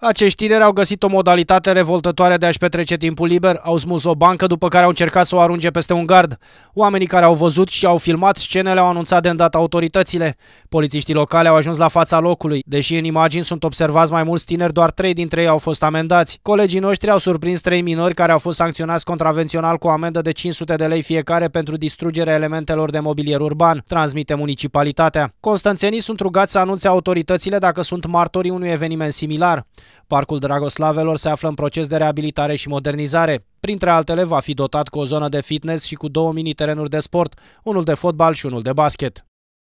Acești tineri au găsit o modalitate revoltătoare de a-și petrece timpul liber, au smus o bancă după care au încercat să o arunce peste un gard. Oamenii care au văzut și au filmat scenele au anunțat de îndată autoritățile. Polițiștii locale au ajuns la fața locului. Deși în imagini sunt observați mai mulți tineri, doar trei dintre ei au fost amendați. Colegii noștri au surprins trei minori care au fost sancționați contravențional cu o amendă de 500 de lei fiecare pentru distrugerea elementelor de mobilier urban, transmite municipalitatea. Constanțenii sunt rugați să anunțe autoritățile dacă sunt martorii unui eveniment similar. Parcul Dragoslavelor se află în proces de reabilitare și modernizare. Printre altele, va fi dotat cu o zonă de fitness și cu două mini-terenuri de sport, unul de fotbal și unul de basket.